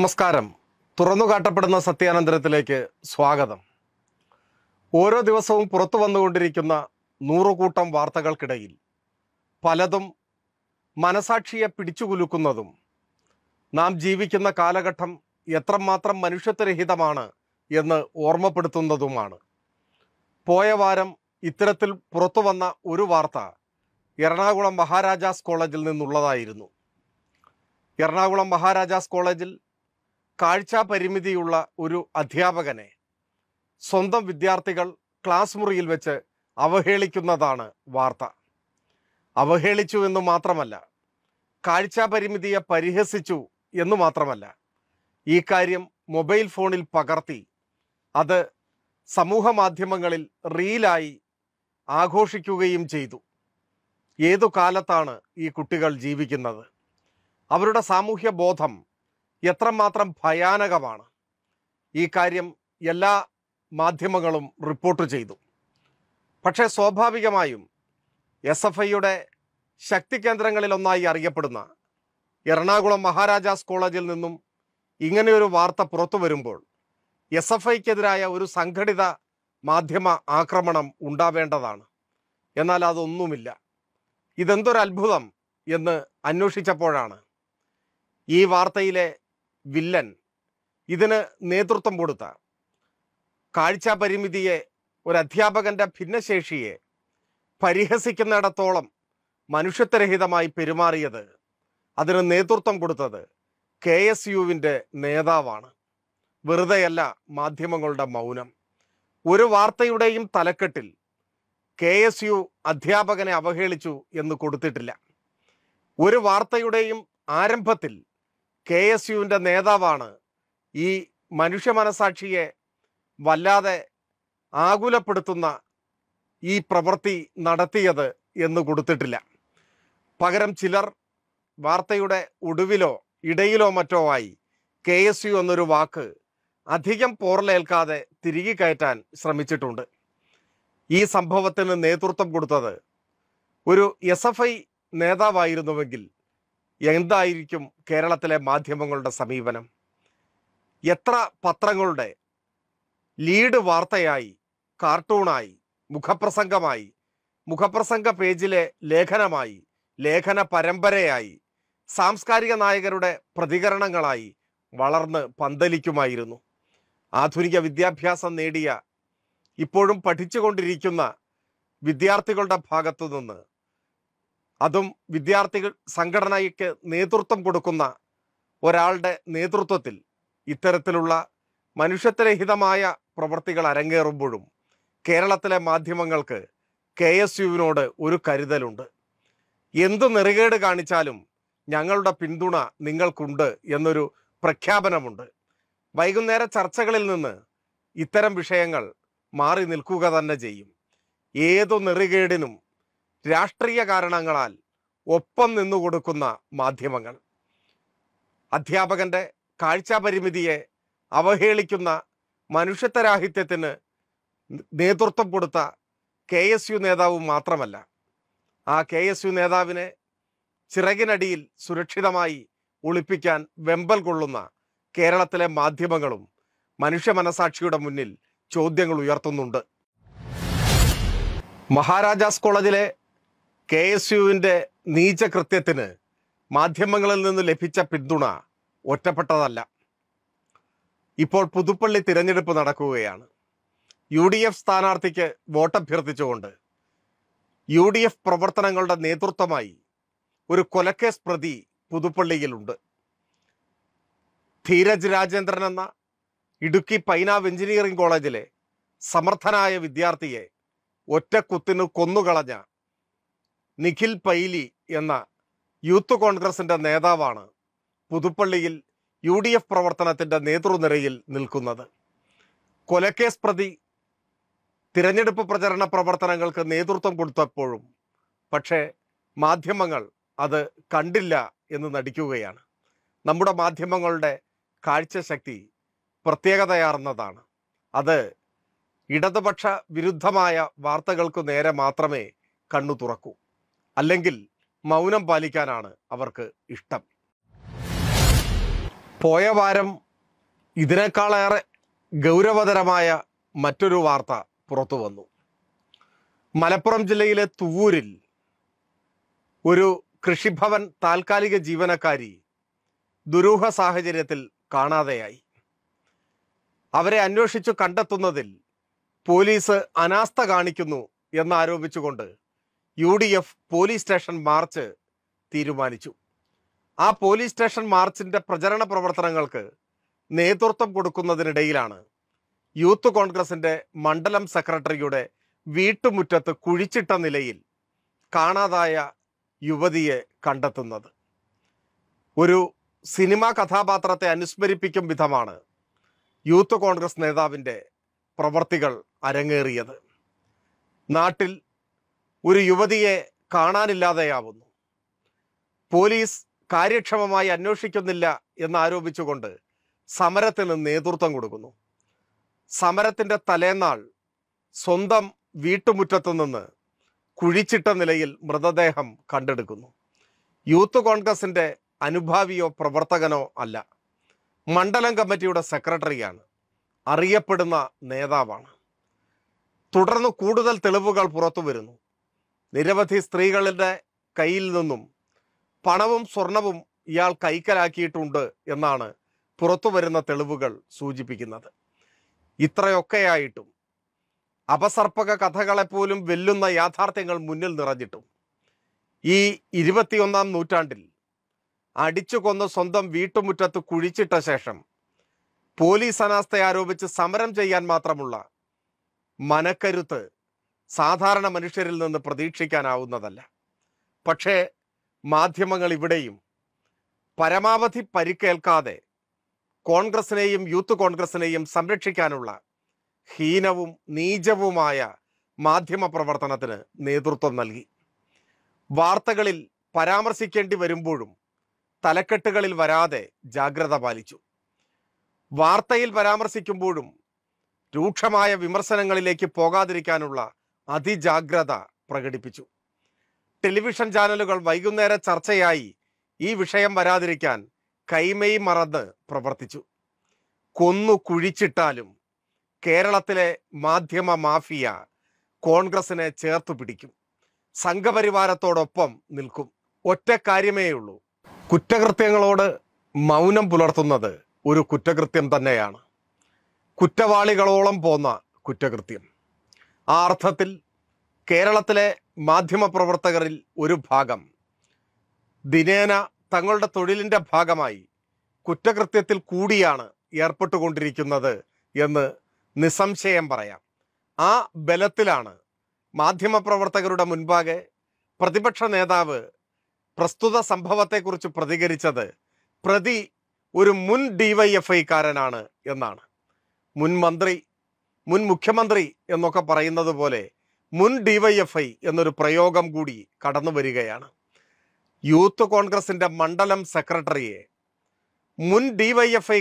നമസ്കാരം തുറന്നു കാട്ടപ്പെടുന്ന സത്യാനന്തരത്തിലേക്ക് സ്വാഗതം ഓരോ ദിവസവും പുറത്തു വന്നുകൊണ്ടിരിക്കുന്ന നൂറുകൂട്ടം വാർത്തകൾക്കിടയിൽ പലതും മനസാക്ഷിയെ പിടിച്ചുകുലുക്കുന്നതും നാം ജീവിക്കുന്ന കാലഘട്ടം എത്രമാത്രം മനുഷ്യത്വരഹിതമാണ് എന്ന് ഓർമ്മപ്പെടുത്തുന്നതുമാണ് പോയ വാരം ഇത്തരത്തിൽ പുറത്തു വന്ന ഒരു വാർത്ത എറണാകുളം മഹാരാജാസ് കോളേജിൽ നിന്നുള്ളതായിരുന്നു എറണാകുളം മഹാരാജാസ് കോളേജിൽ കാഴ്ചാ പരിമിതിയുള്ള ഒരു അധ്യാപകനെ സ്വന്തം വിദ്യാർത്ഥികൾ ക്ലാസ് മുറിയിൽ വെച്ച് അവഹേളിക്കുന്നതാണ് വാർത്ത അവഹേളിച്ചു എന്ന് മാത്രമല്ല കാഴ്ചാ പരിമിതിയെ പരിഹസിച്ചു എന്ന് മാത്രമല്ല ഈ കാര്യം മൊബൈൽ ഫോണിൽ പകർത്തി അത് സമൂഹ മാധ്യമങ്ങളിൽ റീലായി ആഘോഷിക്കുകയും ചെയ്തു ഏതു കാലത്താണ് ഈ കുട്ടികൾ ജീവിക്കുന്നത് അവരുടെ സാമൂഹ്യ ബോധം എത്രമാത്രം ഭയാനകമാണ് ഈ കാര്യം എല്ലാ മാധ്യമങ്ങളും റിപ്പോർട്ട് ചെയ്തു പക്ഷേ സ്വാഭാവികമായും എസ് എഫ് ഐയുടെ ശക്തി കേന്ദ്രങ്ങളിലൊന്നായി അറിയപ്പെടുന്ന എറണാകുളം മഹാരാജാസ് കോളേജിൽ നിന്നും ഇങ്ങനെയൊരു വാർത്ത പുറത്തു വരുമ്പോൾ എസ് എഫ് ഐക്കെതിരായ ഒരു സംഘടിത മാധ്യമ ആക്രമണം ഉണ്ടാവേണ്ടതാണ് എന്നാൽ അതൊന്നുമില്ല ഇതെന്തൊരത്ഭുതം എന്ന് അന്വേഷിച്ചപ്പോഴാണ് ഈ വാർത്തയിലെ വില്ലൻ ഇതിന് നേതൃത്വം കൊടുത്ത കാഴ്ചാ പരിമിതിയെ ഒരു അധ്യാപകന്റെ ഭിന്നശേഷിയെ പരിഹസിക്കുന്നിടത്തോളം മനുഷ്യത്വരഹിതമായി പെരുമാറിയത് അതിന് നേതൃത്വം കൊടുത്തത് കെ എസ് യുവിൻ്റെ നേതാവാണ് വെറുതെയല്ല മാധ്യമങ്ങളുടെ മൗനം ഒരു വാർത്തയുടെയും തലക്കെട്ടിൽ കെ എസ് യു അധ്യാപകനെ അവഹേളിച്ചു എന്ന് കൊടുത്തിട്ടില്ല ഒരു വാർത്തയുടെയും ആരംഭത്തിൽ കെ എസ് യുവിൻ്റെ നേതാവാണ് ഈ മനുഷ്യ മനസാക്ഷിയെ വല്ലാതെ ആകുലപ്പെടുത്തുന്ന ഈ പ്രവൃത്തി നടത്തിയത് എന്ന് കൊടുത്തിട്ടില്ല പകരം ചിലർ വാർത്തയുടെ ഒടുവിലോ ഇടയിലോ മറ്റോ ആയി കെ എസ് യു എന്നൊരു വാക്ക് അധികം പോറലേൽക്കാതെ തിരികെ കയറ്റാൻ ശ്രമിച്ചിട്ടുണ്ട് ഈ സംഭവത്തിന് നേതൃത്വം കൊടുത്തത് ഒരു എസ് എഫ് ഐ നേതാവായിരുന്നുവെങ്കിൽ എന്തായിരിക്കും കേരളത്തിലെ മാധ്യമങ്ങളുടെ സമീപനം എത്ര പത്രങ്ങളുടെ ലീഡ് വാർത്തയായി കാർട്ടൂണായി മുഖപ്രസംഗമായി മുഖപ്രസംഗ പേജിലെ ലേഖനമായി ലേഖന പരമ്പരയായി സാംസ്കാരിക നായകരുടെ പ്രതികരണങ്ങളായി വളർന്ന് പന്തലിക്കുമായിരുന്നു ആധുനിക വിദ്യാഭ്യാസം നേടിയ ഇപ്പോഴും പഠിച്ചുകൊണ്ടിരിക്കുന്ന വിദ്യാർത്ഥികളുടെ ഭാഗത്തു നിന്ന് അതും വിദ്യാർത്ഥികൾ സംഘടനയ്ക്ക് നേതൃത്വം കൊടുക്കുന്ന ഒരാളുടെ നേതൃത്വത്തിൽ ഇത്തരത്തിലുള്ള മനുഷ്യത്വരഹിതമായ പ്രവൃത്തികൾ അരങ്ങേറുമ്പോഴും കേരളത്തിലെ മാധ്യമങ്ങൾക്ക് കെ എസ് യുവിനോട് ഒരു കരുതലുണ്ട് എന്ത് നെറുകേട് കാണിച്ചാലും ഞങ്ങളുടെ പിന്തുണ നിങ്ങൾക്കുണ്ട് എന്നൊരു പ്രഖ്യാപനമുണ്ട് വൈകുന്നേര ചർച്ചകളിൽ നിന്ന് ഇത്തരം വിഷയങ്ങൾ മാറി നിൽക്കുക തന്നെ ചെയ്യും ഏതു നെറുകേടിനും രാഷ്ട്രീയ കാരണങ്ങളാൽ ഒപ്പം നിന്നു കൊടുക്കുന്ന മാധ്യമങ്ങൾ അധ്യാപകൻ്റെ കാഴ്ചാപരിമിതിയെ അവഹേളിക്കുന്ന മനുഷ്യത്വരാഹിത്യത്തിന് നേതൃത്വം കൊടുത്ത കെ എസ് യു നേതാവ് മാത്രമല്ല ആ കെ എസ് യു നേതാവിനെ ചിറകിനടിയിൽ സുരക്ഷിതമായി ഒളിപ്പിക്കാൻ വെമ്പൽ കൊള്ളുന്ന കേരളത്തിലെ മാധ്യമങ്ങളും മനുഷ്യ മനസാക്ഷിയുടെ മുന്നിൽ ചോദ്യങ്ങൾ ഉയർത്തുന്നുണ്ട് മഹാരാജാസ് കോളേജിലെ കെ എസ് യുവിൻ്റെ നീചകൃത്യത്തിന് മാധ്യമങ്ങളിൽ നിന്ന് ലഭിച്ച പിന്തുണ ഒറ്റപ്പെട്ടതല്ല ഇപ്പോൾ പുതുപ്പള്ളി തിരഞ്ഞെടുപ്പ് നടക്കുകയാണ് യു ഡി എഫ് സ്ഥാനാർത്ഥിക്ക് വോട്ടഭ്യർത്ഥിച്ചുകൊണ്ട് യു ഡി എഫ് പ്രവർത്തനങ്ങളുടെ നേതൃത്വമായി ഒരു കൊലക്കേസ് പ്രതി പുതുപ്പള്ളിയിലുണ്ട് ധീരജ് രാജേന്ദ്രൻ എന്ന ഇടുക്കി പൈനാവ് എഞ്ചിനീയറിംഗ് കോളേജിലെ സമർത്ഥനായ വിദ്യാർത്ഥിയെ ഒറ്റക്കുത്തിന് കൊന്നുകളഞ്ഞ നിഖിൽ പൈലി എന്ന യൂത്ത് കോൺഗ്രസിൻ്റെ നേതാവാണ് പുതുപ്പള്ളിയിൽ യു ഡി എഫ് പ്രവർത്തനത്തിൻ്റെ നേതൃനിരയിൽ നിൽക്കുന്നത് കൊലക്കേസ് പ്രതി തിരഞ്ഞെടുപ്പ് പ്രചരണ പ്രവർത്തനങ്ങൾക്ക് നേതൃത്വം കൊടുത്തപ്പോഴും പക്ഷേ മാധ്യമങ്ങൾ അത് കണ്ടില്ല എന്ന് നടിക്കുകയാണ് നമ്മുടെ മാധ്യമങ്ങളുടെ കാഴ്ചശക്തി പ്രത്യേകതയാർന്നതാണ് അത് ഇടതുപക്ഷ വിരുദ്ധമായ വാർത്തകൾക്കു നേരെ മാത്രമേ കണ്ണു തുറക്കൂ അല്ലെങ്കിൽ മൗനം പാലിക്കാനാണ് അവർക്ക് ഇഷ്ടം പോയ വാരം ഇതിനേക്കാളേറെ ഗൗരവതരമായ മറ്റൊരു വാർത്ത പുറത്തു വന്നു മലപ്പുറം ജില്ലയിലെ തുവൂരിൽ ഒരു കൃഷിഭവൻ താൽക്കാലിക ജീവനക്കാരി ദുരൂഹ സാഹചര്യത്തിൽ കാണാതെയായി അവരെ അന്വേഷിച്ചു കണ്ടെത്തുന്നതിൽ പോലീസ് അനാസ്ഥ കാണിക്കുന്നു എന്നാരോപിച്ചുകൊണ്ട് U D F police station march തീരുമാനിച്ചു ആ പോലീസ് സ്റ്റേഷൻ മാർച്ചിന്റെ പ്രചരണ പ്രവർത്തനങ്ങൾക്ക് നേതൃത്വം കൊടുക്കുന്നതിനിടയിലാണ് യൂത്ത് കോൺഗ്രസിന്റെ മണ്ഡലം സെക്രട്ടറിയുടെ വീട്ടുമുറ്റത്ത് കുഴിച്ചിട്ട നിലയിൽ കാണാതായ യുവതിയെ കണ്ടെത്തുന്നത് ഒരു സിനിമാ കഥാപാത്രത്തെ അനുസ്മരിപ്പിക്കും വിധമാണ് യൂത്ത് കോൺഗ്രസ് നേതാവിൻ്റെ പ്രവർത്തികൾ അരങ്ങേറിയത് നാട്ടിൽ ഒരു യുവതിയെ കാണാനില്ലാതെയാവുന്നു പോലീസ് കാര്യക്ഷമമായി അന്വേഷിക്കുന്നില്ല എന്നാരോപിച്ചുകൊണ്ട് സമരത്തിന് നേതൃത്വം കൊടുക്കുന്നു സമരത്തിൻ്റെ തലേന്നാൾ സ്വന്തം വീട്ടുമുറ്റത്തു നിന്ന് കുഴിച്ചിട്ട നിലയിൽ മൃതദേഹം കണ്ടെടുക്കുന്നു യൂത്ത് കോൺഗ്രസിൻ്റെ അനുഭാവിയോ പ്രവർത്തകനോ അല്ല മണ്ഡലം കമ്മിറ്റിയുടെ സെക്രട്ടറിയാണ് അറിയപ്പെടുന്ന നേതാവാണ് തുടർന്ന് കൂടുതൽ തെളിവുകൾ പുറത്തു വരുന്നു നിരവധി സ്ത്രീകളുടെ കയ്യിൽ നിന്നും പണവും സ്വർണവും ഇയാൾ കൈക്കലാക്കിയിട്ടുണ്ട് എന്നാണ് പുറത്തു വരുന്ന തെളിവുകൾ സൂചിപ്പിക്കുന്നത് ഇത്രയൊക്കെയായിട്ടും അപസർപ്പക കഥകളെപ്പോലും വെല്ലുന്ന യാഥാർത്ഥ്യങ്ങൾ മുന്നിൽ നിറഞ്ഞിട്ടും ഈ ഇരുപത്തിയൊന്നാം നൂറ്റാണ്ടിൽ അടിച്ചു കൊന്ന് സ്വന്തം വീട്ടുമുറ്റത്ത് കുഴിച്ചിട്ട ശേഷം പോലീസ് അനാസ്ഥ ആരോപിച്ച് സമരം ചെയ്യാൻ മാത്രമുള്ള മനക്കരുത്ത് സാധാരണ മനുഷ്യരിൽ നിന്ന് പ്രതീക്ഷിക്കാനാവുന്നതല്ല പക്ഷേ മാധ്യമങ്ങൾ ഇവിടെയും പരമാവധി പരിക്കേൽക്കാതെ കോൺഗ്രസിനെയും യൂത്ത് കോൺഗ്രസിനെയും സംരക്ഷിക്കാനുള്ള ഹീനവും നീചവുമായ മാധ്യമ പ്രവർത്തനത്തിന് നേതൃത്വം നൽകി വാർത്തകളിൽ പരാമർശിക്കേണ്ടി വരുമ്പോഴും തലക്കെട്ടുകളിൽ വരാതെ ജാഗ്രത പാലിച്ചു വാർത്തയിൽ പരാമർശിക്കുമ്പോഴും രൂക്ഷമായ വിമർശനങ്ങളിലേക്ക് പോകാതിരിക്കാനുള്ള അതിജാഗ്രത പ്രകടിപ്പിച്ചു ടെലിവിഷൻ ചാനലുകൾ വൈകുന്നേര ചർച്ചയായി ഈ വിഷയം വരാതിരിക്കാൻ കൈമൈ മറന്ന് പ്രവർത്തിച്ചു കൊന്നു കുഴിച്ചിട്ടാലും കേരളത്തിലെ മാധ്യമ മാഫിയ കോൺഗ്രസിനെ ചേർത്തു പിടിക്കും സംഘപരിവാരത്തോടൊപ്പം നിൽക്കും ഒറ്റ കാര്യമേയുള്ളൂ കുറ്റകൃത്യങ്ങളോട് മൗനം പുലർത്തുന്നത് ഒരു കുറ്റകൃത്യം തന്നെയാണ് കുറ്റവാളികളോളം പോന്ന കുറ്റകൃത്യം ആ അർത്ഥത്തിൽ കേരളത്തിലെ മാധ്യമപ്രവർത്തകരിൽ ഒരു ഭാഗം ദിനേന തങ്ങളുടെ തൊഴിലിൻ്റെ ഭാഗമായി കുറ്റകൃത്യത്തിൽ കൂടിയാണ് ഏർപ്പെട്ടുകൊണ്ടിരിക്കുന്നത് എന്ന് നിസ്സംശയം പറയാം ആ ബലത്തിലാണ് മാധ്യമപ്രവർത്തകരുടെ മുൻപാകെ പ്രതിപക്ഷ നേതാവ് പ്രസ്തുത സംഭവത്തെക്കുറിച്ച് പ്രതികരിച്ചത് പ്രതി ഒരു മുൻ ഐക്കാരനാണ് എന്നാണ് മുൻ മന്ത്രി മുൻ മുഖ്യമന്ത്രി എന്നൊക്കെ പറയുന്നത് പോലെ മുൻ ഡിവൈഎഫ്ഐ എന്നൊരു പ്രയോഗം കൂടി കടന്നു വരികയാണ് യൂത്ത് കോൺഗ്രസിന്റെ മണ്ഡലം സെക്രട്ടറിയെ മുൻ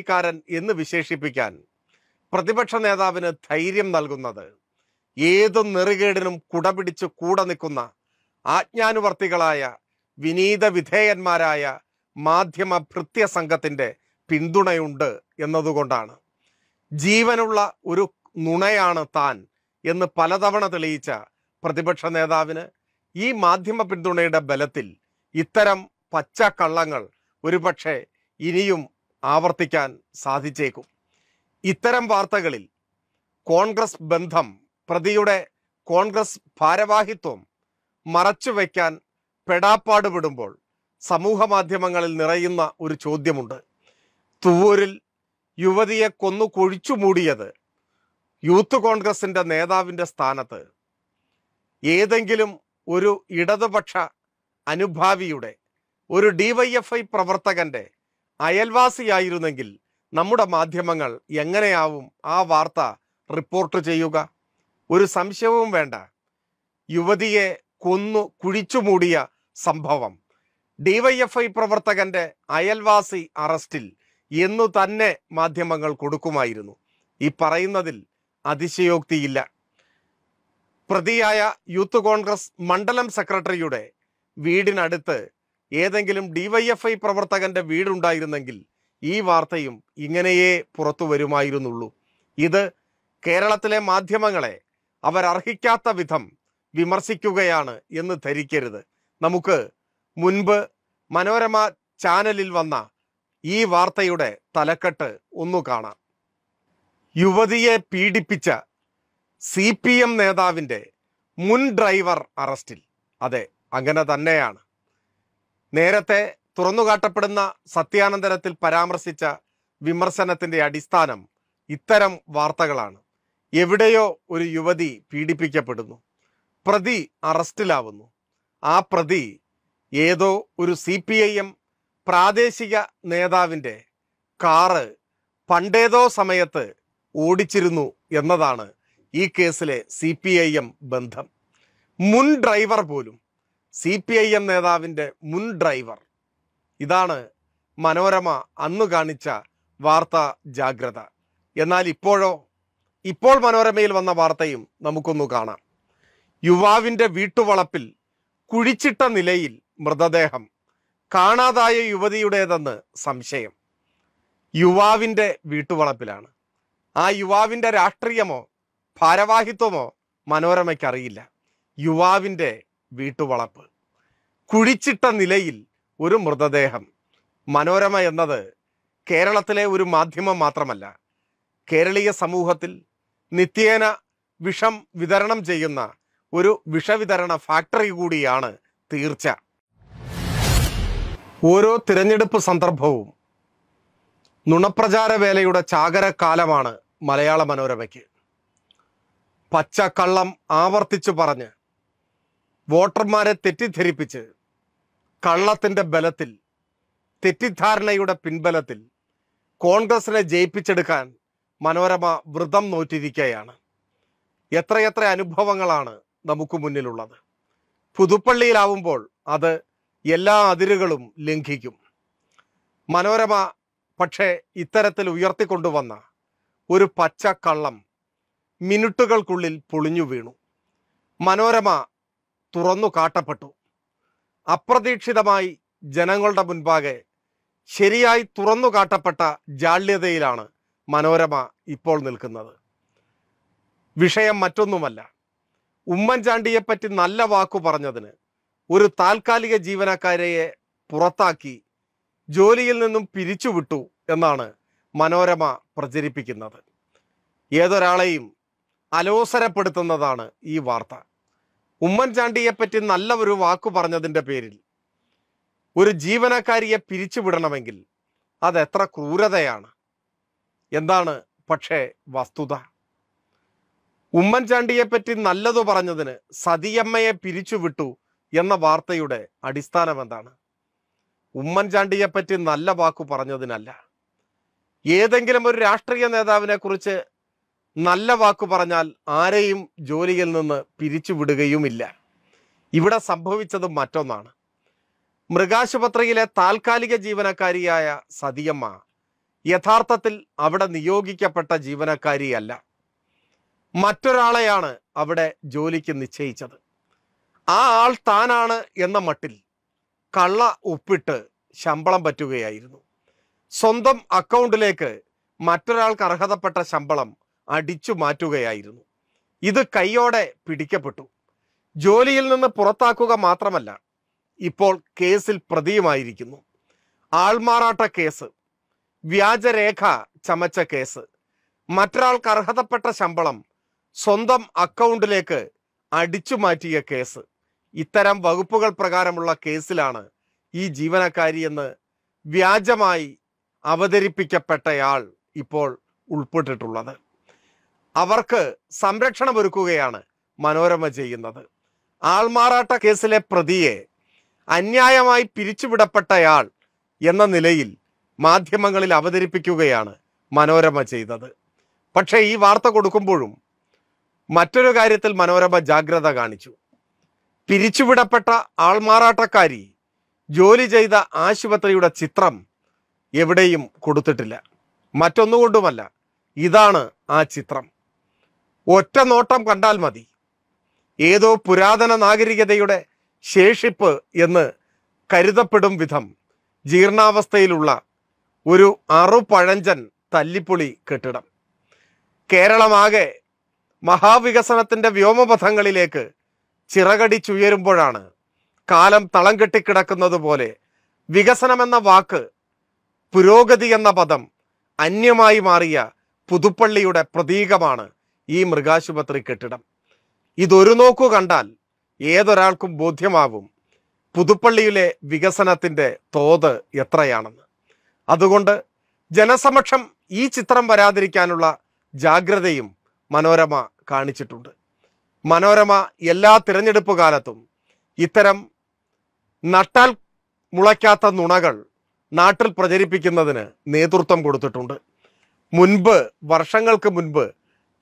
കാരൻ എന്ന് വിശേഷിപ്പിക്കാൻ പ്രതിപക്ഷ നേതാവിന് ധൈര്യം നൽകുന്നത് ഏത് നെറുകേടിനും കുടപിടിച്ച് കൂടെ നിൽക്കുന്ന ആജ്ഞാനുവർത്തികളായ വിനീത വിധേയന്മാരായ മാധ്യമ ഭൃത്യ സംഘത്തിൻ്റെ പിന്തുണയുണ്ട് എന്നതുകൊണ്ടാണ് ജീവനുള്ള ഒരു നുണയാണ് താൻ എന്ന് പലതവണ തെളിയിച്ച പ്രതിപക്ഷ നേതാവിന് ഈ മാധ്യമ പിന്തുണയുടെ ബലത്തിൽ ഇത്തരം പച്ചക്കള്ളങ്ങൾ ഒരുപക്ഷെ ഇനിയും ആവർത്തിക്കാൻ സാധിച്ചേക്കും ഇത്തരം വാർത്തകളിൽ കോൺഗ്രസ് ബന്ധം പ്രതിയുടെ കോൺഗ്രസ് ഭാരവാഹിത്വം മറച്ചുവെക്കാൻ പെടാപ്പാടുപെടുമ്പോൾ സമൂഹ മാധ്യമങ്ങളിൽ നിറയുന്ന ഒരു ചോദ്യമുണ്ട് തുവൂരിൽ യുവതിയെ കൊന്നു കൊഴിച്ചു മൂടിയത് യൂത്ത് കോൺഗ്രസിന്റെ നേതാവിൻ്റെ സ്ഥാനത്ത് ഏതെങ്കിലും ഒരു ഇടതുപക്ഷ അനുഭാവിയുടെ ഒരു ഡിവൈഎഫ്ഐ പ്രവർത്തകന്റെ അയൽവാസിയായിരുന്നെങ്കിൽ നമ്മുടെ മാധ്യമങ്ങൾ എങ്ങനെയാവും ആ വാർത്ത റിപ്പോർട്ട് ചെയ്യുക ഒരു സംശയവും വേണ്ട യുവതിയെ കൊന്നു കുഴിച്ചുമൂടിയ സംഭവം ഡിവൈഎഫ്ഐ പ്രവർത്തകന്റെ അയൽവാസി അറസ്റ്റിൽ എന്നു തന്നെ മാധ്യമങ്ങൾ കൊടുക്കുമായിരുന്നു ഈ പറയുന്നതിൽ അതിശയോക്തിയില്ല പ്രതിയായ യൂത്ത് കോൺഗ്രസ് മണ്ഡലം സെക്രട്ടറിയുടെ വീടിനടുത്ത് ഏതെങ്കിലും ഡിവൈഎഫ്ഐ പ്രവർത്തകന്റെ വീടുണ്ടായിരുന്നെങ്കിൽ ഈ വാർത്തയും ഇങ്ങനെയേ പുറത്തു വരുമായിരുന്നുള്ളൂ ഇത് കേരളത്തിലെ മാധ്യമങ്ങളെ അവരർഹിക്കാത്ത വിധം വിമർശിക്കുകയാണ് എന്ന് ധരിക്കരുത് നമുക്ക് മുൻപ് മനോരമ ചാനലിൽ വന്ന ഈ വാർത്തയുടെ തലക്കെട്ട് ഒന്നു കാണാം യുവതിയെ പീഡിപ്പിച്ച സി പി എം നേതാവിൻ്റെ മുൻ ഡ്രൈവർ അറസ്റ്റിൽ അതെ അങ്ങനെ തന്നെയാണ് നേരത്തെ തുറന്നുകാട്ടപ്പെടുന്ന സത്യാനന്ദനത്തിൽ പരാമർശിച്ച വിമർശനത്തിൻ്റെ അടിസ്ഥാനം ഇത്തരം വാർത്തകളാണ് എവിടെയോ ഒരു യുവതി പീഡിപ്പിക്കപ്പെടുന്നു പ്രതി അറസ്റ്റിലാവുന്നു ആ പ്രതി ഏതോ ഒരു സി പി ഐ എം പ്രാദേശിക നേതാവിൻ്റെ കാറ് പണ്ടേതോ സമയത്ത് ഓടിച്ചിരുന്നു എന്നതാണ് ഈ കേസിലെ സി പി ഐ എം ബന്ധം മുൻ ഡ്രൈവർ പോലും സി പി ഐ എം നേതാവിൻ്റെ മുൻ ഡ്രൈവർ ഇതാണ് മനോരമ അന്ന് കാണിച്ച വാർത്താ ജാഗ്രത എന്നാൽ ഇപ്പോഴോ ഇപ്പോൾ മനോരമയിൽ വന്ന വാർത്തയും നമുക്കൊന്നു കാണാം യുവാവിൻ്റെ വീട്ടുവളപ്പിൽ കുഴിച്ചിട്ട നിലയിൽ മൃതദേഹം കാണാതായ യുവതിയുടേതെന്ന് സംശയം യുവാവിൻ്റെ വീട്ടുവളപ്പിലാണ് ആ യുവാവിൻ്റെ രാഷ്ട്രീയമോ ഭാരവാഹിത്വമോ മനോരമയ്ക്കറിയില്ല അറിയില്ല യുവാവിൻ്റെ വീട്ടുവളപ്പ് കുഴിച്ചിട്ട നിലയിൽ ഒരു മൃതദേഹം മനോരമ എന്നത് കേരളത്തിലെ ഒരു മാധ്യമം മാത്രമല്ല കേരളീയ സമൂഹത്തിൽ നിത്യേന വിഷം വിതരണം ചെയ്യുന്ന ഒരു വിഷവിതരണ ഫാക്ടറി കൂടിയാണ് തീർച്ച ഓരോ തിരഞ്ഞെടുപ്പ് സന്ദർഭവും നുണപ്രചാര വേലയുടെ ചാകരക്കാലമാണ് മലയാള മനോരമയ്ക്ക് പച്ചക്കള്ളം ആവർത്തിച്ചു പറഞ്ഞ് വോട്ടർമാരെ തെറ്റിദ്ധരിപ്പിച്ച് കള്ളത്തിൻ്റെ ബലത്തിൽ തെറ്റിദ്ധാരണയുടെ പിൻബലത്തിൽ കോൺഗ്രസിനെ ജയിപ്പിച്ചെടുക്കാൻ മനോരമ വ്രതം നോറ്റിരിക്കുകയാണ് എത്രയെത്ര അനുഭവങ്ങളാണ് നമുക്ക് മുന്നിലുള്ളത് പുതുപ്പള്ളിയിലാവുമ്പോൾ അത് എല്ലാ അതിരുകളും ലംഘിക്കും മനോരമ പക്ഷേ ഇത്തരത്തിൽ ഉയർത്തിക്കൊണ്ടുവന്ന ഒരു പച്ചക്കള്ളം മിനിറ്റുകൾക്കുള്ളിൽ പൊളിഞ്ഞു വീണു മനോരമ തുറന്നു കാട്ടപ്പെട്ടു അപ്രതീക്ഷിതമായി ജനങ്ങളുടെ മുൻപാകെ ശരിയായി തുറന്നു കാട്ടപ്പെട്ട ജാള്യതയിലാണ് മനോരമ ഇപ്പോൾ നിൽക്കുന്നത് വിഷയം മറ്റൊന്നുമല്ല ഉമ്മൻചാണ്ടിയെപ്പറ്റി നല്ല വാക്കു പറഞ്ഞതിന് ഒരു താൽക്കാലിക ജീവനക്കാരെയെ പുറത്താക്കി ജോലിയിൽ നിന്നും പിരിച്ചുവിട്ടു എന്നാണ് മനോരമ പ്രചരിപ്പിക്കുന്നത് ഏതൊരാളെയും അലോസരപ്പെടുത്തുന്നതാണ് ഈ വാർത്ത പറ്റി നല്ല ഒരു വാക്കു പറഞ്ഞതിൻ്റെ പേരിൽ ഒരു ജീവനക്കാരിയെ പിരിച്ചുവിടണമെങ്കിൽ അതെത്ര ക്രൂരതയാണ് എന്താണ് പക്ഷേ വസ്തുത ഉമ്മൻചാണ്ടിയെ പറ്റി നല്ലതു പറഞ്ഞതിന് സതിയമ്മയെ പിരിച്ചുവിട്ടു എന്ന വാർത്തയുടെ അടിസ്ഥാനം എന്താണ് ഉമ്മൻചാണ്ടിയെ പറ്റി നല്ല വാക്കു പറഞ്ഞതിനല്ല ഏതെങ്കിലും ഒരു രാഷ്ട്രീയ നേതാവിനെ കുറിച്ച് നല്ല വാക്കു പറഞ്ഞാൽ ആരെയും ജോലിയിൽ നിന്ന് പിരിച്ചുവിടുകയുമില്ല ഇവിടെ സംഭവിച്ചത് മറ്റൊന്നാണ് മൃഗാശുപത്രിയിലെ താൽക്കാലിക ജീവനക്കാരിയായ സതിയമ്മ യഥാർത്ഥത്തിൽ അവിടെ നിയോഗിക്കപ്പെട്ട ജീവനക്കാരിയല്ല മറ്റൊരാളെയാണ് അവിടെ ജോലിക്ക് നിശ്ചയിച്ചത് ആ ആൾ താനാണ് എന്ന മട്ടിൽ കള്ള ഒപ്പിട്ട് ശമ്പളം പറ്റുകയായിരുന്നു സ്വന്തം അക്കൗണ്ടിലേക്ക് മറ്റൊരാൾക്ക് അർഹതപ്പെട്ട ശമ്പളം അടിച്ചു മാറ്റുകയായിരുന്നു ഇത് കൈയോടെ പിടിക്കപ്പെട്ടു ജോലിയിൽ നിന്ന് പുറത്താക്കുക മാത്രമല്ല ഇപ്പോൾ കേസിൽ പ്രതിയുമായിരിക്കുന്നു ആൾമാറാട്ട കേസ് വ്യാജരേഖ ചമച്ച കേസ് മറ്റൊരാൾക്ക് അർഹതപ്പെട്ട ശമ്പളം സ്വന്തം അക്കൗണ്ടിലേക്ക് അടിച്ചു മാറ്റിയ കേസ് ഇത്തരം വകുപ്പുകൾ പ്രകാരമുള്ള കേസിലാണ് ഈ ജീവനക്കാരി എന്ന് വ്യാജമായി അവതരിപ്പിക്കപ്പെട്ടയാൾ ഇപ്പോൾ ഉൾപ്പെട്ടിട്ടുള്ളത് അവർക്ക് സംരക്ഷണം ഒരുക്കുകയാണ് മനോരമ ചെയ്യുന്നത് ആൾമാറാട്ട കേസിലെ പ്രതിയെ അന്യായമായി പിരിച്ചുവിടപ്പെട്ടയാൾ എന്ന നിലയിൽ മാധ്യമങ്ങളിൽ അവതരിപ്പിക്കുകയാണ് മനോരമ ചെയ്തത് പക്ഷേ ഈ വാർത്ത കൊടുക്കുമ്പോഴും മറ്റൊരു കാര്യത്തിൽ മനോരമ ജാഗ്രത കാണിച്ചു പിരിച്ചുവിടപ്പെട്ട ആൾമാറാട്ടക്കാരി ജോലി ചെയ്ത ആശുപത്രിയുടെ ചിത്രം എവിടെയും കൊടുത്തിട്ടില്ല മറ്റൊന്നുകൊണ്ടുമല്ല ഇതാണ് ആ ചിത്രം ഒറ്റ നോട്ടം കണ്ടാൽ മതി ഏതോ പുരാതന നാഗരികതയുടെ ശേഷിപ്പ് എന്ന് കരുതപ്പെടും വിധം ജീർണാവസ്ഥയിലുള്ള ഒരു അറുപഴഞ്ചൻ തല്ലിപ്പൊളി കെട്ടിടം കേരളമാകെ മഹാവികസനത്തിൻ്റെ വ്യോമപഥങ്ങളിലേക്ക് ചിറകടിച്ചുയരുമ്പോഴാണ് കാലം തളം കെട്ടിക്കിടക്കുന്നത് പോലെ വികസനമെന്ന വാക്ക് പുരോഗതി എന്ന പദം അന്യമായി മാറിയ പുതുപ്പള്ളിയുടെ പ്രതീകമാണ് ഈ മൃഗാശുപത്രി കെട്ടിടം ഇതൊരു നോക്കു കണ്ടാൽ ഏതൊരാൾക്കും ബോധ്യമാവും പുതുപ്പള്ളിയിലെ വികസനത്തിൻ്റെ തോത് എത്രയാണെന്ന് അതുകൊണ്ട് ജനസമക്ഷം ഈ ചിത്രം വരാതിരിക്കാനുള്ള ജാഗ്രതയും മനോരമ കാണിച്ചിട്ടുണ്ട് മനോരമ എല്ലാ തിരഞ്ഞെടുപ്പ് കാലത്തും ഇത്തരം നട്ടാൽ മുളയ്ക്കാത്ത നുണകൾ നാട്ടിൽ പ്രചരിപ്പിക്കുന്നതിന് നേതൃത്വം കൊടുത്തിട്ടുണ്ട് മുൻപ് വർഷങ്ങൾക്ക് മുൻപ്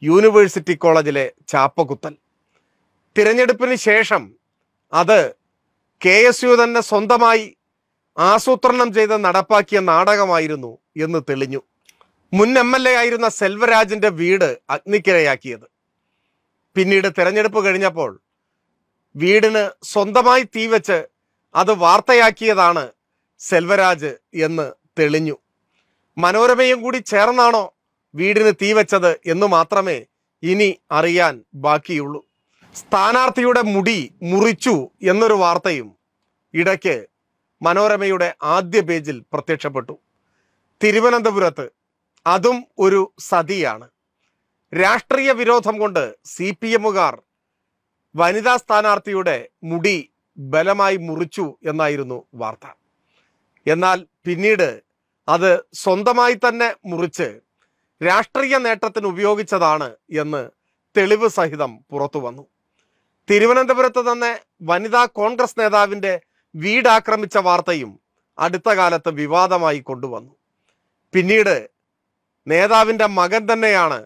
യൂണിവേഴ്സിറ്റി കോളേജിലെ ചാപ്പകുത്തൽ തിരഞ്ഞെടുപ്പിന് ശേഷം അത് കെ എസ് യു തന്നെ സ്വന്തമായി ആസൂത്രണം ചെയ്ത് നടപ്പാക്കിയ നാടകമായിരുന്നു എന്ന് തെളിഞ്ഞു മുൻ എം എൽ എ ആയിരുന്ന സെൽവരാജിന്റെ വീട് അഗ്നിക്കിരയാക്കിയത് പിന്നീട് തിരഞ്ഞെടുപ്പ് കഴിഞ്ഞപ്പോൾ വീടിന് സ്വന്തമായി തീവച്ച് അത് വാർത്തയാക്കിയതാണ് സെൽവരാജ് എന്ന് തെളിഞ്ഞു മനോരമയും കൂടി ചേർന്നാണോ വീടിന് തീവച്ചത് എന്ന് മാത്രമേ ഇനി അറിയാൻ ബാക്കിയുള്ളൂ സ്ഥാനാർത്ഥിയുടെ മുടി മുറിച്ചു എന്നൊരു വാർത്തയും ഇടയ്ക്ക് മനോരമയുടെ ആദ്യ പേജിൽ പ്രത്യക്ഷപ്പെട്ടു തിരുവനന്തപുരത്ത് അതും ഒരു സതിയാണ് രാഷ്ട്രീയ വിരോധം കൊണ്ട് സി പി എമ്മുകാർ വനിതാ സ്ഥാനാർത്ഥിയുടെ മുടി ബലമായി മുറിച്ചു എന്നായിരുന്നു വാർത്ത എന്നാൽ പിന്നീട് അത് സ്വന്തമായി തന്നെ മുറിച്ച് രാഷ്ട്രീയ നേട്ടത്തിന് ഉപയോഗിച്ചതാണ് എന്ന് തെളിവ് സഹിതം പുറത്തു വന്നു തിരുവനന്തപുരത്ത് തന്നെ വനിതാ കോൺഗ്രസ് നേതാവിൻ്റെ വീടാക്രമിച്ച വാർത്തയും അടുത്ത കാലത്ത് വിവാദമായി കൊണ്ടുവന്നു പിന്നീട് നേതാവിൻ്റെ മകൻ തന്നെയാണ്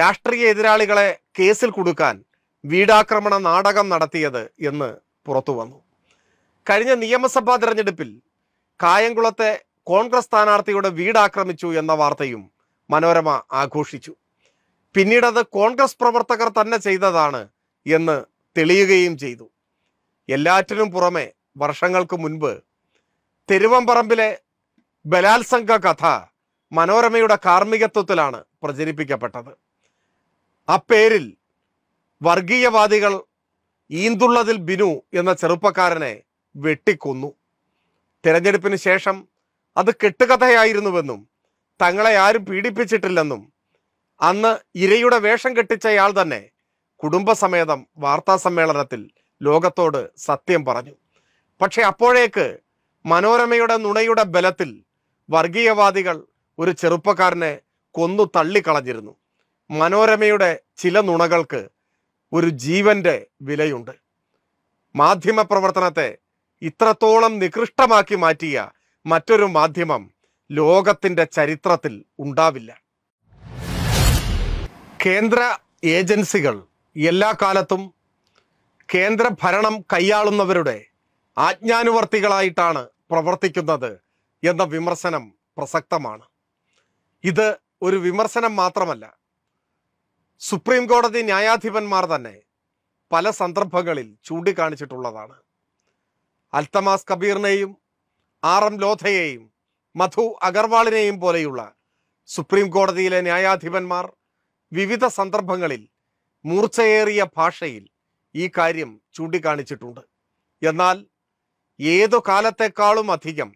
രാഷ്ട്രീയ എതിരാളികളെ കേസിൽ കൊടുക്കാൻ വീടാക്രമണ നാടകം നടത്തിയത് എന്ന് പുറത്തു വന്നു കഴിഞ്ഞ നിയമസഭാ തെരഞ്ഞെടുപ്പിൽ കായംകുളത്തെ കോൺഗ്രസ് സ്ഥാനാർത്ഥിയുടെ വീടാക്രമിച്ചു എന്ന വാർത്തയും മനോരമ ആഘോഷിച്ചു പിന്നീടത് കോൺഗ്രസ് പ്രവർത്തകർ തന്നെ ചെയ്തതാണ് എന്ന് തെളിയുകയും ചെയ്തു എല്ലാറ്റിനും പുറമെ വർഷങ്ങൾക്ക് മുൻപ് തെരുവമ്പറമ്പിലെ ബലാത്സംഗ കഥ മനോരമയുടെ കാർമ്മികത്വത്തിലാണ് പ്രചരിപ്പിക്കപ്പെട്ടത് ആ പേരിൽ വർഗീയവാദികൾ ഈന്തുള്ളതിൽ ബിനു എന്ന ചെറുപ്പക്കാരനെ വെട്ടിക്കൊന്നു തിരഞ്ഞെടുപ്പിന് ശേഷം അത് കെട്ടുകഥയായിരുന്നുവെന്നും തങ്ങളെ ആരും പീഡിപ്പിച്ചിട്ടില്ലെന്നും അന്ന് ഇരയുടെ വേഷം കെട്ടിച്ചയാൾ തന്നെ കുടുംബസമേതം വാർത്താ സമ്മേളനത്തിൽ ലോകത്തോട് സത്യം പറഞ്ഞു പക്ഷെ അപ്പോഴേക്ക് മനോരമയുടെ നുണയുടെ ബലത്തിൽ വർഗീയവാദികൾ ഒരു ചെറുപ്പക്കാരനെ കൊന്നു തള്ളിക്കളഞ്ഞിരുന്നു മനോരമയുടെ ചില നുണകൾക്ക് ഒരു ജീവന്റെ വിലയുണ്ട് മാധ്യമ പ്രവർത്തനത്തെ ഇത്രത്തോളം നികൃഷ്ടമാക്കി മാറ്റിയ മറ്റൊരു മാധ്യമം ലോകത്തിന്റെ ചരിത്രത്തിൽ ഉണ്ടാവില്ല കേന്ദ്ര ഏജൻസികൾ എല്ലാ കാലത്തും കേന്ദ്ര ഭരണം കൈയാളുന്നവരുടെ ആജ്ഞാനുവർത്തികളായിട്ടാണ് പ്രവർത്തിക്കുന്നത് എന്ന വിമർശനം പ്രസക്തമാണ് ഇത് ഒരു വിമർശനം മാത്രമല്ല സുപ്രീം കോടതി ന്യായാധിപന്മാർ തന്നെ പല സന്ദർഭങ്ങളിൽ ചൂണ്ടിക്കാണിച്ചിട്ടുള്ളതാണ് അൽത്തമാസ് കബീറിനെയും ആർ എം ലോധയെയും മധു അഗർവാളിനെയും പോലെയുള്ള സുപ്രീം കോടതിയിലെ ന്യായാധിപന്മാർ വിവിധ സന്ദർഭങ്ങളിൽ മൂർച്ചയേറിയ ഭാഷയിൽ ഈ കാര്യം ചൂണ്ടിക്കാണിച്ചിട്ടുണ്ട് എന്നാൽ ഏതു കാലത്തെക്കാളും അധികം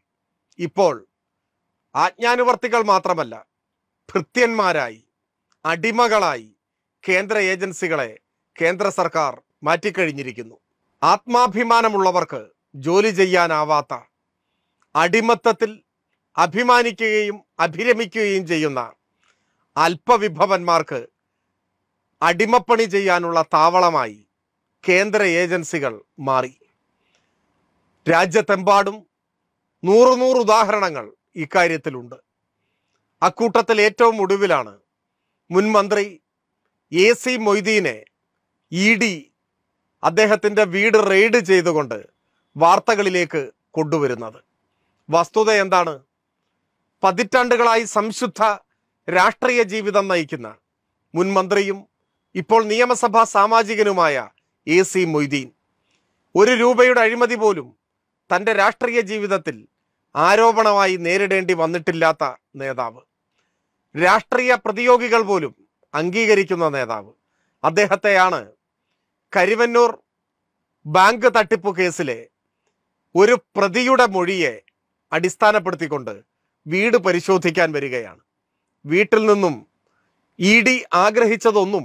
ഇപ്പോൾ ആജ്ഞാനുവർത്തികൾ മാത്രമല്ല ഭൃത്യന്മാരായി അടിമകളായി കേന്ദ്ര ഏജൻസികളെ കേന്ദ്ര സർക്കാർ മാറ്റിക്കഴിഞ്ഞിരിക്കുന്നു ആത്മാഭിമാനമുള്ളവർക്ക് ജോലി ചെയ്യാനാവാത്ത അടിമത്തത്തിൽ അഭിമാനിക്കുകയും അഭിരമിക്കുകയും ചെയ്യുന്ന അല്പവിഭവന്മാർക്ക് അടിമപ്പണി ചെയ്യാനുള്ള താവളമായി കേന്ദ്ര ഏജൻസികൾ മാറി രാജ്യത്തെമ്പാടും നൂറ് നൂറ് ഉദാഹരണങ്ങൾ ഇക്കാര്യത്തിലുണ്ട് അക്കൂട്ടത്തിൽ ഏറ്റവും ഒടുവിലാണ് മുൻമന്ത്രി എ സി മൊയ്തീനെ ഇ ഡി അദ്ദേഹത്തിൻ്റെ വീട് റെയ്ഡ് ചെയ്തുകൊണ്ട് വാർത്തകളിലേക്ക് കൊണ്ടുവരുന്നത് വസ്തുത എന്താണ് പതിറ്റാണ്ടുകളായി സംശുദ്ധ രാഷ്ട്രീയ ജീവിതം നയിക്കുന്ന മുൻമന്ത്രിയും ഇപ്പോൾ നിയമസഭാ സാമാജികനുമായ എ സി മൊയ്തീൻ ഒരു രൂപയുടെ അഴിമതി പോലും തൻ്റെ രാഷ്ട്രീയ ജീവിതത്തിൽ ആരോപണമായി നേരിടേണ്ടി വന്നിട്ടില്ലാത്ത നേതാവ് രാഷ്ട്രീയ പ്രതിയോഗികൾ പോലും അംഗീകരിക്കുന്ന നേതാവ് അദ്ദേഹത്തെയാണ് കരിവന്നൂർ ബാങ്ക് തട്ടിപ്പ് കേസിലെ ഒരു പ്രതിയുടെ മൊഴിയെ അടിസ്ഥാനപ്പെടുത്തിക്കൊണ്ട് വീട് പരിശോധിക്കാൻ വരികയാണ് വീട്ടിൽ നിന്നും ഇ ഡി ആഗ്രഹിച്ചതൊന്നും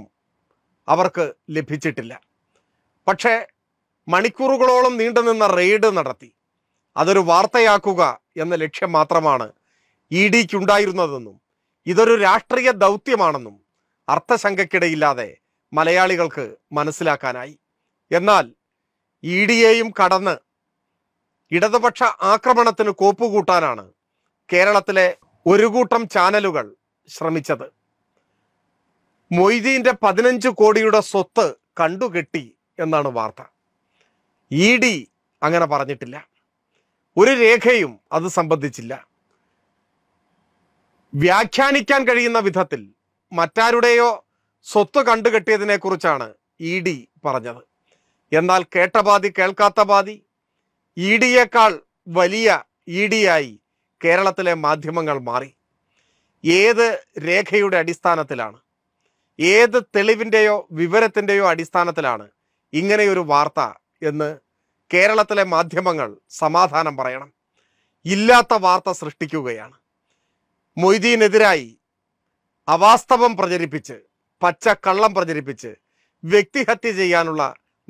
അവർക്ക് ലഭിച്ചിട്ടില്ല പക്ഷേ മണിക്കൂറുകളോളം നീണ്ടുനിന്ന റെയ്ഡ് നടത്തി അതൊരു വാർത്തയാക്കുക എന്ന ലക്ഷ്യം മാത്രമാണ് ഇ ഡിക്കുണ്ടായിരുന്നതെന്നും ഇതൊരു രാഷ്ട്രീയ ദൗത്യമാണെന്നും അർത്ഥശങ്കക്കിടയില്ലാതെ മലയാളികൾക്ക് മനസ്സിലാക്കാനായി എന്നാൽ ഇ ഡിയെയും കടന്ന് ഇടതുപക്ഷ ആക്രമണത്തിന് കോപ്പുകൂട്ടാനാണ് കേരളത്തിലെ ഒരു കൂട്ടം ചാനലുകൾ ശ്രമിച്ചത് മൊയ്തീൻ്റെ പതിനഞ്ച് കോടിയുടെ സ്വത്ത് കണ്ടുകെട്ടി എന്നാണ് വാർത്ത ഇ ഡി അങ്ങനെ പറഞ്ഞിട്ടില്ല ഒരു രേഖയും അത് സംബന്ധിച്ചില്ല വ്യാഖ്യാനിക്കാൻ കഴിയുന്ന വിധത്തിൽ മറ്റാരുടെയോ സ്വത്ത് കണ്ടുകെട്ടിയതിനെക്കുറിച്ചാണ് ഇ ഡി പറഞ്ഞത് എന്നാൽ കേട്ട ബാധി കേൾക്കാത്ത ബാധി ഇ ഡിയേക്കാൾ വലിയ ഇ ഡിയായി കേരളത്തിലെ മാധ്യമങ്ങൾ മാറി ഏത് രേഖയുടെ അടിസ്ഥാനത്തിലാണ് ഏത് തെളിവിൻ്റെയോ വിവരത്തിൻ്റെയോ അടിസ്ഥാനത്തിലാണ് ഇങ്ങനെയൊരു വാർത്ത എന്ന് കേരളത്തിലെ മാധ്യമങ്ങൾ സമാധാനം പറയണം ഇല്ലാത്ത വാർത്ത സൃഷ്ടിക്കുകയാണ് മൊയ്തീനെതിരായി അവാസ്തവം പ്രചരിപ്പിച്ച് പച്ചക്കള്ളം പ്രചരിപ്പിച്ച് വ്യക്തിഹത്യ ചെയ്യാനുള്ള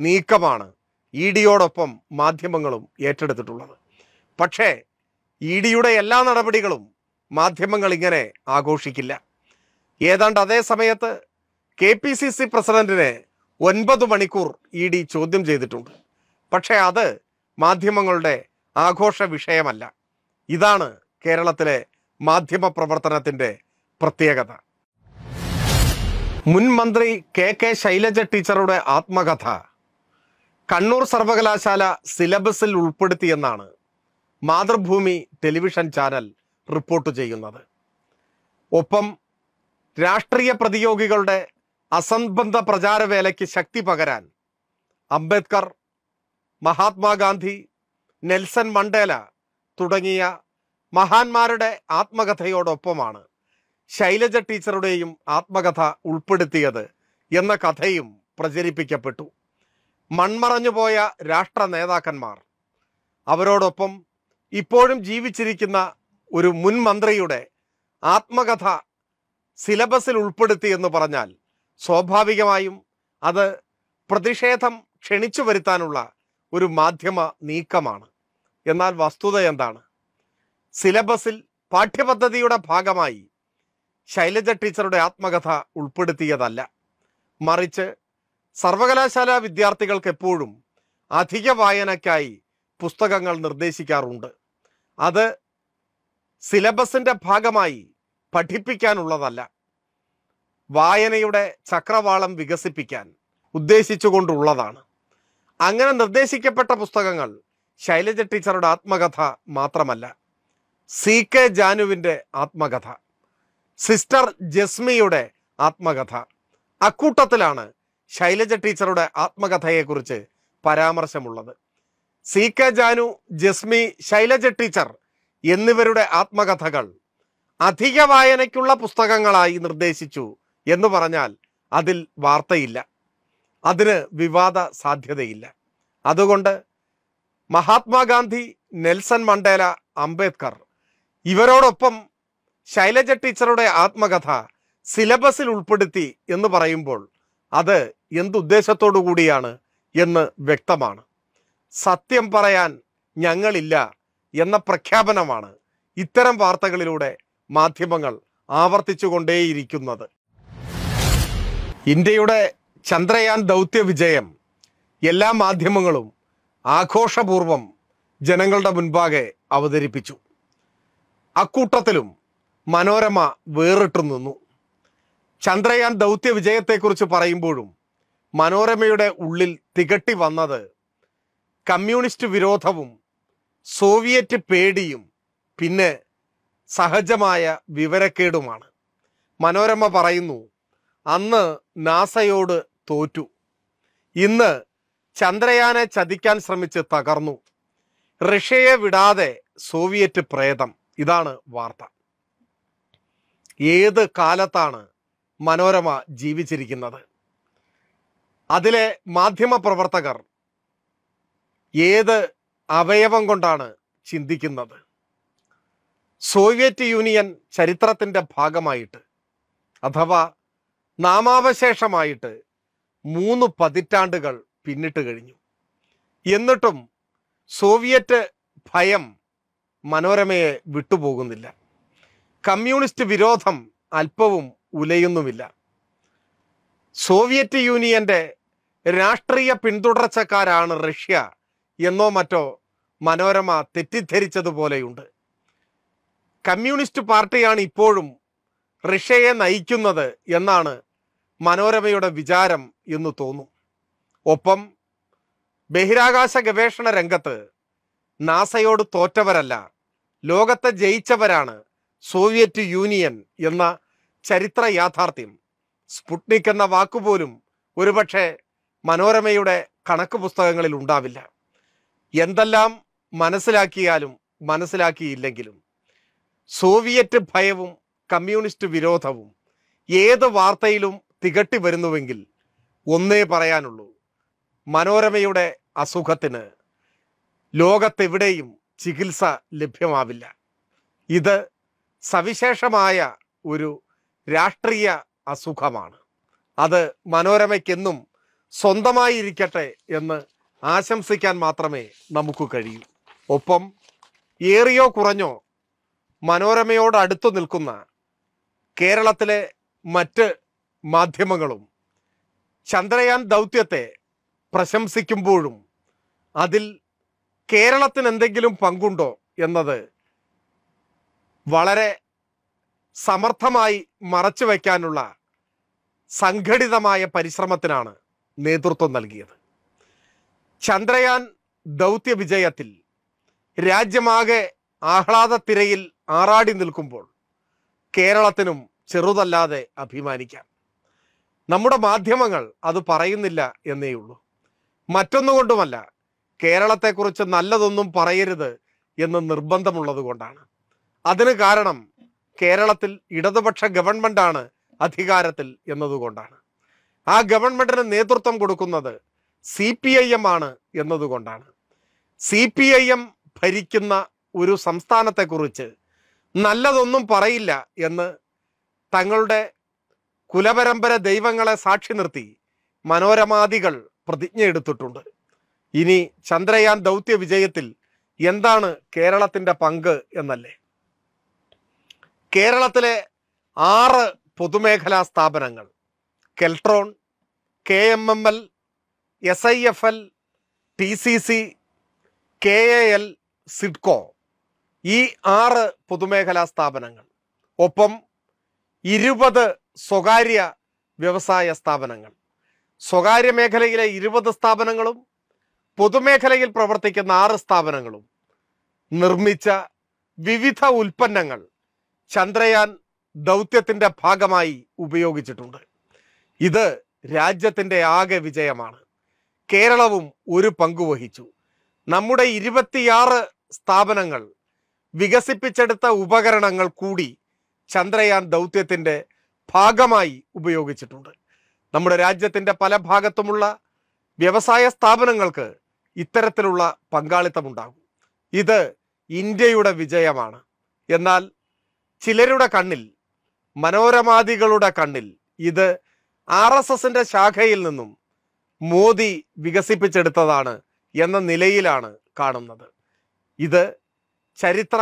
നീക്കമാണ് ഇ ഡിയോടൊപ്പം മാധ്യമങ്ങളും ഏറ്റെടുത്തിട്ടുള്ളത് പക്ഷേ ഇ ഡിയുടെ എല്ലാ നടപടികളും മാധ്യമങ്ങൾ ഇങ്ങനെ ആഘോഷിക്കില്ല ഏതാണ്ട് അതേ സമയത്ത് കെ പി സി സി പ്രസിഡന്റിനെ ഒൻപത് മണിക്കൂർ ഇ ഡി ചോദ്യം ചെയ്തിട്ടുണ്ട് പക്ഷേ അത് മാധ്യമങ്ങളുടെ ആഘോഷ വിഷയമല്ല ഇതാണ് കേരളത്തിലെ മാധ്യമ പ്രവർത്തനത്തിൻ്റെ പ്രത്യേകത മുൻ മന്ത്രി കെ കെ ശൈലജ ടീച്ചറുടെ ആത്മകഥ കണ്ണൂർ സർവകലാശാല സിലബസിൽ ഉൾപ്പെടുത്തിയെന്നാണ് മാതൃഭൂമി ടെലിവിഷൻ ചാനൽ റിപ്പോർട്ട് ചെയ്യുന്നത് ഒപ്പം രാഷ്ട്രീയ പ്രതിയോഗികളുടെ അസംബന്ധ പ്രചാരവേലയ്ക്ക് ശക്തി പകരാൻ അംബേദ്കർ മഹാത്മാഗാന്ധി നെൽസൺ മണ്ടേല തുടങ്ങിയ മഹാന്മാരുടെ ആത്മകഥയോടൊപ്പമാണ് ശൈലജ ടീച്ചറുടെയും ആത്മകഥ ഉൾപ്പെടുത്തിയത് എന്ന കഥയും പ്രചരിപ്പിക്കപ്പെട്ടു മൺമറഞ്ഞുപോയ രാഷ്ട്ര നേതാക്കന്മാർ അവരോടൊപ്പം ഇപ്പോഴും ജീവിച്ചിരിക്കുന്ന ഒരു മുൻ മന്ത്രിയുടെ ആത്മകഥ സിലബസിൽ ഉൾപ്പെടുത്തി എന്ന് പറഞ്ഞാൽ സ്വാഭാവികമായും അത് പ്രതിഷേധം ക്ഷണിച്ചു വരുത്താനുള്ള ഒരു മാധ്യമ നീക്കമാണ് എന്നാൽ വസ്തുത എന്താണ് സിലബസിൽ പാഠ്യപദ്ധതിയുടെ ഭാഗമായി ശൈലജ ടീച്ചറുടെ ആത്മകഥ ഉൾപ്പെടുത്തിയതല്ല മറിച്ച് സർവകലാശാല വിദ്യാർത്ഥികൾക്ക് എപ്പോഴും അധിക വായനയ്ക്കായി പുസ്തകങ്ങൾ നിർദ്ദേശിക്കാറുണ്ട് അത് സിലബസിൻ്റെ ഭാഗമായി പഠിപ്പിക്കാനുള്ളതല്ല വായനയുടെ ചക്രവാളം വികസിപ്പിക്കാൻ ഉദ്ദേശിച്ചുകൊണ്ടുള്ളതാണ് അങ്ങനെ നിർദ്ദേശിക്കപ്പെട്ട പുസ്തകങ്ങൾ ശൈലജ ടീച്ചറുടെ ആത്മകഥ മാത്രമല്ല സി കെ ജാനുവിൻ്റെ ആത്മകഥ സിസ്റ്റർ ജസ്മിയുടെ ആത്മകഥ അക്കൂട്ടത്തിലാണ് ശൈലജ ടീച്ചറുടെ ആത്മകഥയെക്കുറിച്ച് പരാമർശമുള്ളത് C K Janu Jesme Shailaja teacher എന്നിവരുടെ ആത്മകഥകൾ അധിക വായനയ്ക്കുള്ള പുസ്തകങ്ങളായി നിർദ്ദേശിച്ചു എന്ന് പറഞ്ഞാൽ അതിൽ വാർത്തയില്ല അതിന് വിവാദ സാധ്യതയില്ല അതുകൊണ്ട് മഹാത്മാഗാന്ധി നെൽസൺ മണ്ടേല അംബേദ്കർ ഇവരോടൊപ്പം ശൈലജ ടീച്ചറുടെ ആത്മകഥ സിലബസിൽ ഉൾപ്പെടുത്തി എന്ന് പറയുമ്പോൾ അത് എന്തുദ്ദേശത്തോടു കൂടിയാണ് എന്ന് വ്യക്തമാണ് സത്യം പറയാൻ ഞങ്ങളില്ല എന്ന പ്രഖ്യാപനമാണ് ഇത്തരം വാർത്തകളിലൂടെ മാധ്യമങ്ങൾ ആവർത്തിച്ചുകൊണ്ടേയിരിക്കുന്നത് ഇന്ത്യയുടെ ചന്ദ്രയാൻ ദൗത്യ വിജയം എല്ലാ മാധ്യമങ്ങളും ആഘോഷപൂർവം ജനങ്ങളുടെ മുൻപാകെ അവതരിപ്പിച്ചു അക്കൂട്ടത്തിലും മനോരമ വേറിട്ട് നിന്നു ചന്ദ്രയാൻ ദൗത്യ വിജയത്തെക്കുറിച്ച് പറയുമ്പോഴും മനോരമയുടെ ഉള്ളിൽ തികട്ടി വന്നത് കമ്മ്യൂണിസ്റ്റ് വിരോധവും സോവിയറ്റ് പേടിയും പിന്നെ സഹജമായ വിവരക്കേടുമാണ് മനോരമ പറയുന്നു അന്ന് നാസയോട് തോറ്റു ഇന്ന് ചന്ദ്രയാനെ ചതിക്കാൻ ശ്രമിച്ച് തകർന്നു റഷ്യയെ വിടാതെ സോവിയറ്റ് പ്രേതം ഇതാണ് വാർത്ത ഏത് കാലത്താണ് മനോരമ ജീവിച്ചിരിക്കുന്നത് അതിലെ മാധ്യമപ്രവർത്തകർ ഏത് അവയവം കൊണ്ടാണ് ചിന്തിക്കുന്നത് സോവിയറ്റ് യൂണിയൻ ചരിത്രത്തിൻ്റെ ഭാഗമായിട്ട് അഥവാ നാമാവശേഷമായിട്ട് മൂന്ന് പതിറ്റാണ്ടുകൾ പിന്നിട്ട് കഴിഞ്ഞു എന്നിട്ടും സോവിയറ്റ് ഭയം മനോരമയെ വിട്ടുപോകുന്നില്ല കമ്മ്യൂണിസ്റ്റ് വിരോധം അല്പവും ഉലയുന്നുമില്ല സോവിയറ്റ് യൂണിയന്റെ രാഷ്ട്രീയ പിന്തുടർച്ചക്കാരാണ് റഷ്യ എന്നോ മറ്റോ മനോരമ തെറ്റിദ്ധരിച്ചതുപോലെയുണ്ട് കമ്മ്യൂണിസ്റ്റ് പാർട്ടിയാണ് ഇപ്പോഴും റഷ്യയെ നയിക്കുന്നത് എന്നാണ് മനോരമയുടെ വിചാരം എന്ന് തോന്നും ഒപ്പം ബഹിരാകാശ ഗവേഷണ രംഗത്ത് നാസയോട് തോറ്റവരല്ല ലോകത്തെ ജയിച്ചവരാണ് സോവിയറ്റ് യൂണിയൻ എന്ന ചരിത്ര യാഥാർത്ഥ്യം സ്പുട്നിക് എന്ന വാക്കുപോലും ഒരുപക്ഷെ മനോരമയുടെ കണക്ക് പുസ്തകങ്ങളിൽ ഉണ്ടാവില്ല എന്തെല്ലാം മനസ്സിലാക്കിയാലും മനസ്സിലാക്കിയില്ലെങ്കിലും സോവിയറ്റ് ഭയവും കമ്മ്യൂണിസ്റ്റ് വിരോധവും ഏത് വാർത്തയിലും തികട്ടി വരുന്നുവെങ്കിൽ ഒന്നേ പറയാനുള്ളൂ മനോരമയുടെ അസുഖത്തിന് ലോകത്തെവിടെയും ചികിത്സ ലഭ്യമാവില്ല ഇത് സവിശേഷമായ ഒരു രാഷ്ട്രീയ അസുഖമാണ് അത് മനോരമയ്ക്കെന്നും സ്വന്തമായിരിക്കട്ടെ എന്ന് ആശംസിക്കാൻ മാത്രമേ നമുക്ക് കഴിയൂ ഒപ്പം ഏറിയോ കുറഞ്ഞോ മനോരമയോട് അടുത്തു നിൽക്കുന്ന കേരളത്തിലെ മറ്റ് മാധ്യമങ്ങളും ചന്ദ്രയാൻ ദൗത്യത്തെ പ്രശംസിക്കുമ്പോഴും അതിൽ കേരളത്തിന് എന്തെങ്കിലും പങ്കുണ്ടോ എന്നത് വളരെ സമർത്ഥമായി മറച്ചു വയ്ക്കാനുള്ള സംഘടിതമായ പരിശ്രമത്തിനാണ് നേതൃത്വം നൽകിയത് ചന്ദ്രയാൻ ദൗത്യ വിജയത്തിൽ രാജ്യമാകെ ആഹ്ലാദത്തിരയിൽ ആറാടി നിൽക്കുമ്പോൾ കേരളത്തിനും ചെറുതല്ലാതെ അഭിമാനിക്കാം നമ്മുടെ മാധ്യമങ്ങൾ അത് പറയുന്നില്ല എന്നേയുള്ളൂ മറ്റൊന്നുകൊണ്ടുമല്ല കേരളത്തെക്കുറിച്ച് നല്ലതൊന്നും പറയരുത് എന്ന് നിർബന്ധമുള്ളത് കൊണ്ടാണ് അതിന് കാരണം കേരളത്തിൽ ഇടതുപക്ഷ ഗവൺമെന്റാണ് അധികാരത്തിൽ എന്നതുകൊണ്ടാണ് ആ ഗവൺമെന്റിന് നേതൃത്വം കൊടുക്കുന്നത് സി പി ഐ എം ആണ് എന്നതുകൊണ്ടാണ് സി പി ഐ എം ഭരിക്കുന്ന ഒരു സംസ്ഥാനത്തെക്കുറിച്ച് നല്ലതൊന്നും പറയില്ല എന്ന് തങ്ങളുടെ കുലപരമ്പര ദൈവങ്ങളെ സാക്ഷി നിർത്തി മനോരമാദികൾ പ്രതിജ്ഞ എടുത്തിട്ടുണ്ട് ഇനി ചന്ദ്രയാൻ ദൗത്യ വിജയത്തിൽ എന്താണ് കേരളത്തിൻ്റെ പങ്ക് എന്നല്ലേ കേരളത്തിലെ ആറ് പൊതുമേഖലാ സ്ഥാപനങ്ങൾ Keltron K M M L S I F L T C C K A L Sidco ഈ ആറ് പൊതുമേഖലാ സ്ഥാപനങ്ങൾ ഒപ്പം ഇരുപത് സ്വകാര്യ വ്യവസായ സ്ഥാപനങ്ങൾ സ്വകാര്യ മേഖലയിലെ ഇരുപത് സ്ഥാപനങ്ങളും പൊതുമേഖലയിൽ പ്രവർത്തിക്കുന്ന ആറ് സ്ഥാപനങ്ങളും നിർമ്മിച്ച വിവിധ ഉൽപ്പന്നങ്ങൾ ചന്ദ്രയാൻ ദൗത്യത്തിൻ്റെ ഭാഗമായി ഉപയോഗിച്ചിട്ടുണ്ട് ഇത് രാജ്യത്തിൻ്റെ ആകെ വിജയമാണ് കേരളവും ഒരു പങ്കുവഹിച്ചു നമ്മുടെ ഇരുപത്തിയാറ് സ്ഥാപനങ്ങൾ വികസിപ്പിച്ചെടുത്ത ഉപകരണങ്ങൾ കൂടി ചന്ദ്രയാൻ ദൗത്യത്തിൻ്റെ ഭാഗമായി ഉപയോഗിച്ചിട്ടുണ്ട് നമ്മുടെ രാജ്യത്തിൻ്റെ പല ഭാഗത്തുമുള്ള വ്യവസായ സ്ഥാപനങ്ങൾക്ക് ഇത്തരത്തിലുള്ള പങ്കാളിത്തമുണ്ടാകും ഇത് ഇന്ത്യയുടെ വിജയമാണ് എന്നാൽ ചിലരുടെ കണ്ണിൽ മനോരമാദികളുടെ കണ്ണിൽ ഇത് ആർ എസ് എസിന്റെ ശാഖയിൽ നിന്നും മോദി വികസിപ്പിച്ചെടുത്തതാണ് എന്ന നിലയിലാണ് കാണുന്നത് ഇത് ചരിത്ര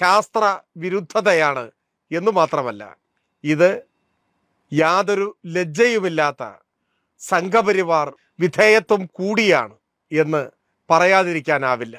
ശാസ്ത്ര വിരുദ്ധതയാണ് എന്ന് മാത്രമല്ല ഇത് യാതൊരു ലജ്ജയുമില്ലാത്ത സംഘപരിവാർ വിധേയത്വം കൂടിയാണ് എന്ന് പറയാതിരിക്കാനാവില്ല